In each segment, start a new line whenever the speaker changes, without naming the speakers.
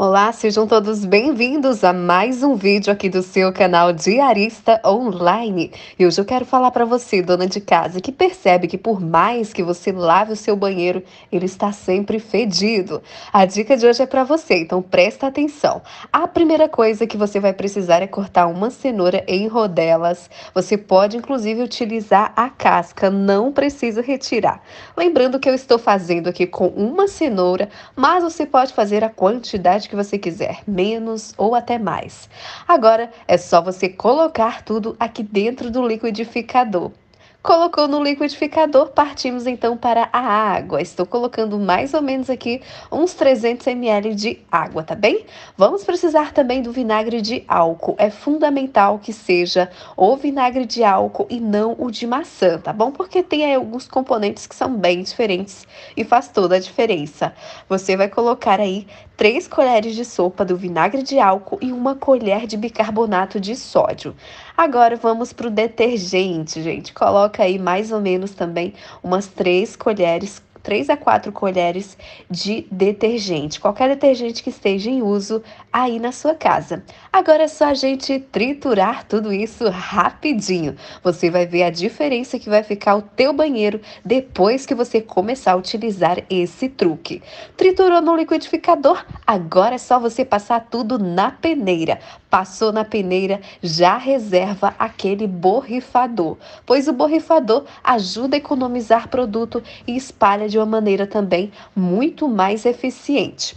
Olá, sejam todos bem-vindos a mais um vídeo aqui do seu canal Diarista Online. E hoje eu quero falar para você, dona de casa, que percebe que por mais que você lave o seu banheiro, ele está sempre fedido. A dica de hoje é para você, então presta atenção. A primeira coisa que você vai precisar é cortar uma cenoura em rodelas. Você pode inclusive utilizar a casca, não precisa retirar. Lembrando que eu estou fazendo aqui com uma cenoura, mas você pode fazer a quantidade que você quiser, menos ou até mais. Agora é só você colocar tudo aqui dentro do liquidificador. Colocou no liquidificador, partimos então para a água. Estou colocando mais ou menos aqui uns 300 ml de água, tá bem? Vamos precisar também do vinagre de álcool. É fundamental que seja o vinagre de álcool e não o de maçã, tá bom? Porque tem alguns componentes que são bem diferentes e faz toda a diferença. Você vai colocar aí três colheres de sopa do vinagre de álcool e uma colher de bicarbonato de sódio. Agora vamos para o detergente, gente. Coloca coloca aí mais ou menos também umas três colheres 3 a 4 colheres de detergente, qualquer detergente que esteja em uso aí na sua casa. Agora é só a gente triturar tudo isso rapidinho. Você vai ver a diferença que vai ficar o teu banheiro depois que você começar a utilizar esse truque. Triturou no liquidificador, agora é só você passar tudo na peneira. Passou na peneira, já reserva aquele borrifador, pois o borrifador ajuda a economizar produto e espalha de de uma maneira também muito mais eficiente.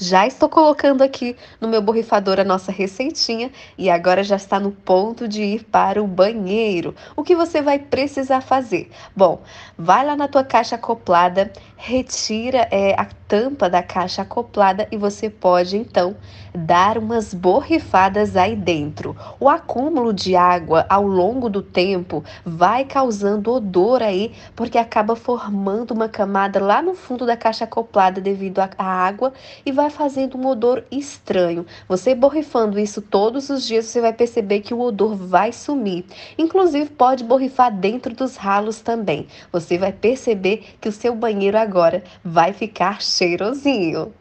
Já estou colocando aqui no meu borrifador a nossa receitinha e agora já está no ponto de ir para o banheiro. O que você vai precisar fazer? Bom, vai lá na tua caixa acoplada, retira é, a tampa da caixa acoplada e você pode então dar umas borrifadas aí dentro. O acúmulo de água ao longo do tempo vai causando odor aí, porque acaba formando uma camada lá no fundo da caixa acoplada devido à água e vai vai fazendo um odor estranho. Você borrifando isso todos os dias, você vai perceber que o odor vai sumir. Inclusive, pode borrifar dentro dos ralos também. Você vai perceber que o seu banheiro agora vai ficar cheirosinho.